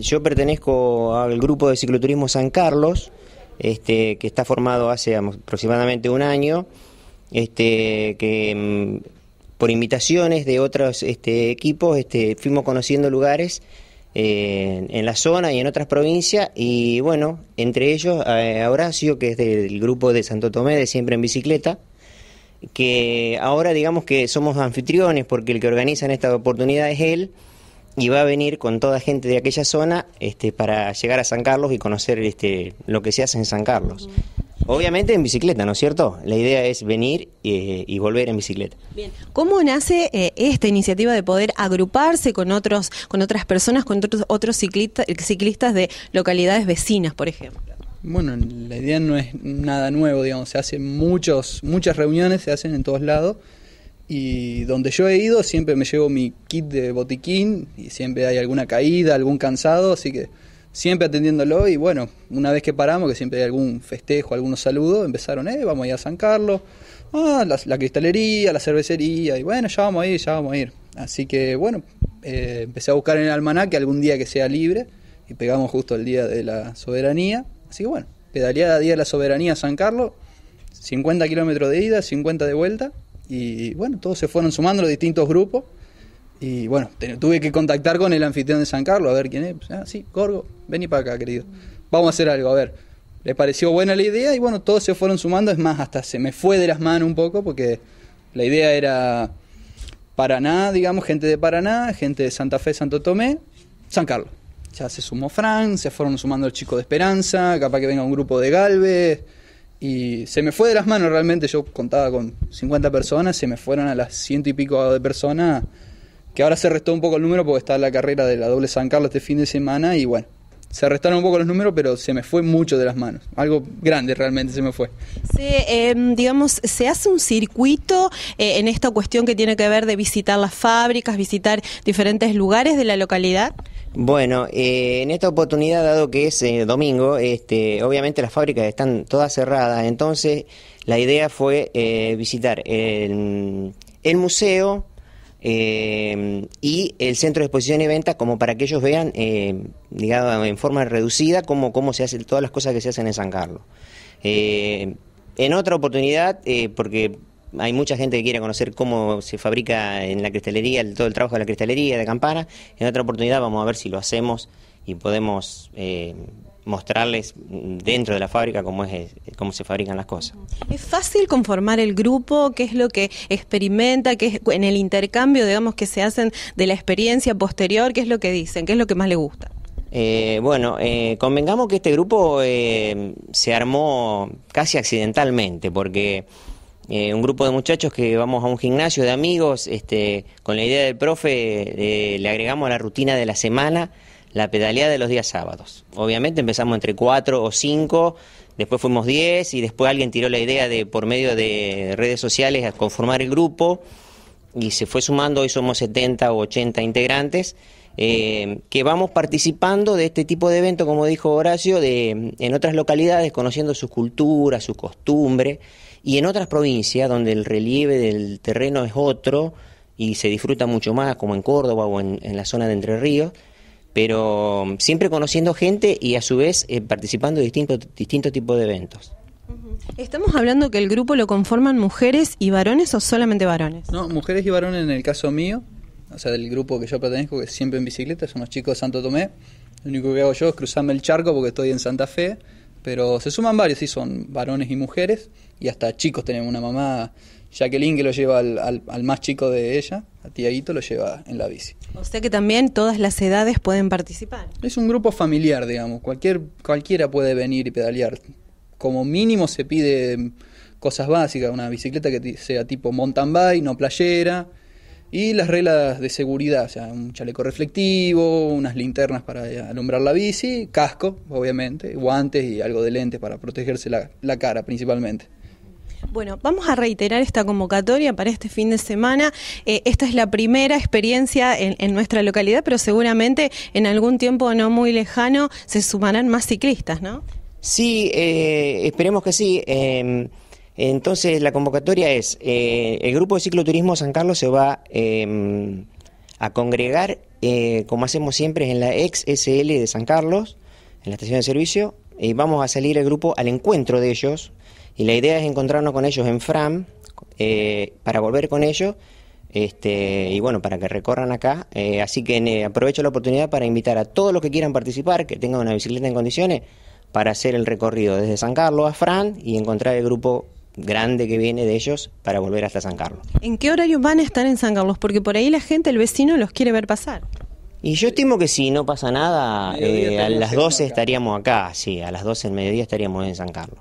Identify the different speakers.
Speaker 1: Yo pertenezco al grupo de cicloturismo San Carlos, este, que está formado hace aproximadamente un año, este, que mm, por invitaciones de otros este, equipos este, fuimos conociendo lugares eh, en la zona y en otras provincias y bueno, entre ellos a eh, Horacio, que es del grupo de Santo Tomé de Siempre en Bicicleta, que ahora digamos que somos anfitriones porque el que organiza en esta oportunidad es él y va a venir con toda gente de aquella zona este, para llegar a San Carlos y conocer este, lo que se hace en San Carlos. Obviamente en bicicleta, ¿no es cierto? La idea es venir eh, y volver en bicicleta. Bien.
Speaker 2: ¿Cómo nace eh, esta iniciativa de poder agruparse con otros, con otras personas, con otros, otros ciclistas de localidades vecinas, por ejemplo?
Speaker 3: Bueno, la idea no es nada nuevo, digamos. Se hacen muchos, muchas reuniones, se hacen en todos lados. Y donde yo he ido siempre me llevo mi kit de botiquín y siempre hay alguna caída, algún cansado, así que siempre atendiéndolo y bueno, una vez que paramos, que siempre hay algún festejo, algunos saludo, empezaron, eh, vamos a ir a San Carlos, ah, la, cristalería, la cervecería, y bueno, ya vamos a ir, ya vamos a ir. Así que bueno, eh, empecé a buscar en el almanaque algún día que sea libre y pegamos justo el Día de la Soberanía, así que bueno, pedaleada Día de la Soberanía San Carlos, 50 kilómetros de ida, 50 de vuelta y bueno, todos se fueron sumando los distintos grupos. Y bueno, tuve que contactar con el anfitrión de San Carlos a ver quién es. ah, sí, Gorgo, vení para acá, querido. Vamos a hacer algo, a ver. Le pareció buena la idea y bueno, todos se fueron sumando. Es más, hasta se me fue de las manos un poco porque la idea era Paraná, digamos, gente de Paraná, gente de Santa Fe, Santo Tomé, San Carlos. Ya se sumó Frank, se fueron sumando el chico de Esperanza, capaz que venga un grupo de Galvez y se me fue de las manos realmente, yo contaba con 50 personas, se me fueron a las ciento y pico de personas, que ahora se restó un poco el número porque está la carrera de la doble San Carlos este fin de semana y bueno, se restaron un poco los números, pero se me fue mucho de las manos. Algo grande realmente se me fue.
Speaker 2: Se, em, digamos, se hace un circuito eh, en esta cuestión que tiene que ver de visitar las fábricas, visitar diferentes lugares de la localidad.
Speaker 1: Bueno, eh, en esta oportunidad, dado que es eh, domingo, este, obviamente las fábricas están todas cerradas, entonces la idea fue eh, visitar el, museo y el centro de exposición y Ventas como para que ellos vean, digamos, en forma reducida cómo, cómo se hacen todas las cosas que se hacen en San Carlos. en otra oportunidad, porque hay mucha gente que quiere conocer cómo se fabrica en la cristalería, todo el trabajo de la cristalería, de Campana. En otra oportunidad vamos a ver si lo hacemos y podemos eh, mostrarles dentro de la fábrica cómo, es, eh, cómo se fabrican las cosas.
Speaker 2: ¿Es fácil conformar el grupo? ¿Qué es lo que experimenta? ¿Qué es en el intercambio, digamos, que se hacen de la experiencia posterior? ¿Qué es lo que dicen? ¿Qué es lo que más le gusta?
Speaker 1: Eh, bueno, convengamos que este grupo se armó casi accidentalmente, porque eh, un grupo de muchachos que vamos a un gimnasio de amigos, este, con la idea del profe eh, le agregamos a la rutina de la semana la pedaleada de los días sábados. Obviamente empezamos entre 4 o 5, después fuimos 10 y después alguien tiró la idea de por medio de redes sociales a conformar el grupo y se fue sumando, hoy somos 70 o 80 integrantes eh, que vamos participando de este tipo de evento como dijo Horacio, de, en otras localidades, conociendo su cultura, su costumbre, y en otras provincias donde el relieve del terreno es otro y se disfruta mucho más, como en Córdoba o en, la zona de Entre Ríos, pero mm, siempre conociendo gente y a su vez eh, participando de distintos, distintos tipos de eventos.
Speaker 2: ¿Estamos hablando que el grupo lo conforman mujeres y varones o solamente varones?
Speaker 3: No, mujeres y varones en el caso mío, o sea, del grupo que yo pertenezco, que siempre en bicicleta, son los chicos de Santo Tomé. Lo único que hago yo es cruzarme el charco porque estoy en Santa Fe, pero se suman varios, sí, son varones y mujeres, y hasta chicos tenemos una mamá, Jacqueline, que lo lleva al, al, más chico de ella, a Tiaguito, lo lleva en la bici.
Speaker 2: O sea que también todas las edades pueden participar.
Speaker 3: Es un grupo familiar, digamos, cualquier, cualquiera puede venir y pedalear. Como mínimo se pide cosas básicas, una bicicleta que sea tipo mountain bike, no playera, y las reglas de seguridad, o sea, un chaleco reflectivo, unas linternas para eh, alumbrar la bici, casco, obviamente, guantes y algo de lente para protegerse la, cara principalmente.
Speaker 2: Bueno, vamos a reiterar esta convocatoria para este fin de semana. Eh, esta es la primera experiencia en, nuestra localidad, pero seguramente en algún tiempo no muy lejano se sumarán más ciclistas, ¿no?
Speaker 1: Sí, eh, esperemos que sí. Em, entonces, la convocatoria es, eh, el grupo de cicloturismo San Carlos se va em, a congregar, eh, como hacemos siempre, en la ex SL de San Carlos, en la estación de servicio, y vamos a salir el grupo al encuentro de ellos, y la idea es encontrarnos con ellos en Fram, eh, para volver con ellos, este, y bueno, para que recorran acá. así que aprovecho la oportunidad para invitar a todos los que quieran participar, que tengan una bicicleta en condiciones, para hacer el recorrido desde San Carlos a Fran y encontrar el grupo grande que viene de ellos para volver hasta San Carlos.
Speaker 2: ¿En qué horario van a estar en San Carlos? Porque por ahí la gente, el vecino, los quiere ver pasar.
Speaker 1: Y yo estimo que si no pasa nada, eh, a las 12 estaríamos acá, sí, a las 12 del mediodía estaríamos en San Carlos.